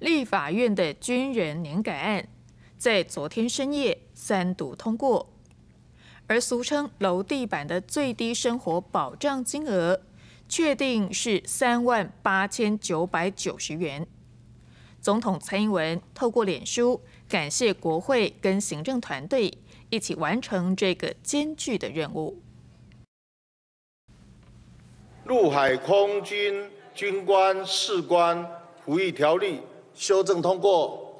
立法院的军人年改案在昨天深夜三读通过，而俗称“楼地板”的最低生活保障金额确定是三万八千九百九十元。总统蔡英文透过脸书感谢国会跟行政团队一起完成这个艰巨的任务。陆海空军军官士官服役条例。修正通过。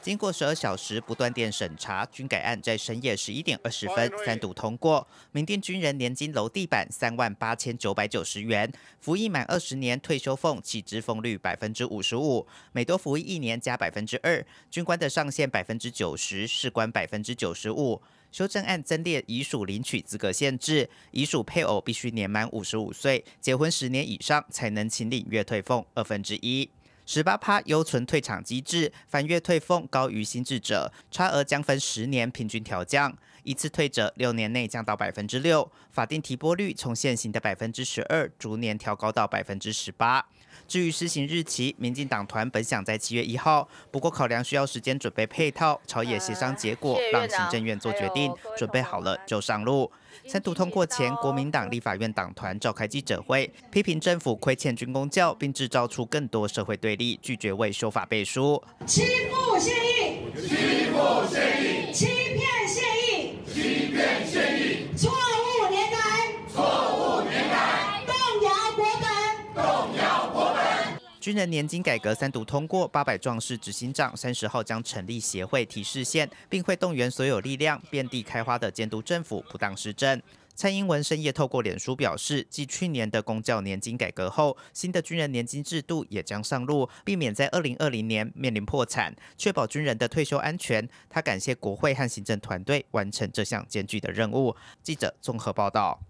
经过十二小时不断电审查，军改案在深夜十一点二十分三度通过。缅定军人年金楼地板三万八千九百九十元，服役满二十年退休俸起支俸率百分之五十五，每多服役一年加百分之二。军官的上限百分之九十，士官百分之九十五。修正案增列遗属领取资格限制，遗属配偶必须年满五十五岁，结婚十年以上才能请领月退俸二分之一。十八趴优存退场机制，翻月退俸高于新智者，差额将分十年平均调降，一次退者六年内降到百分之六。法定提拨率从现行的百分之十二逐年调高到百分之十八。至于施行日期，民进党团本想在七月一号，不过考量需要时间准备配套，朝野协商结果让行政院做决定，准备好了就上路。三读通过前，国民党立法院党团召开记者会，批评政府亏欠军工教，并制造出更多社会对。美丽拒绝为修法背书，欺负现役，欺负现役，欺骗现役，欺骗现役，错误年代，错误年代，动摇国本，动摇国本。军人年金改革三读通过，八百壮士执行长三十号将成立协会提示线，并会动员所有力量，遍地开花的监督政府不当施政。蔡英文深夜透过脸书表示，继去年的公教年金改革后，新的军人年金制度也将上路，避免在二零二零年面临破产，确保军人的退休安全。他感谢国会和行政团队完成这项艰巨的任务。记者综合报道。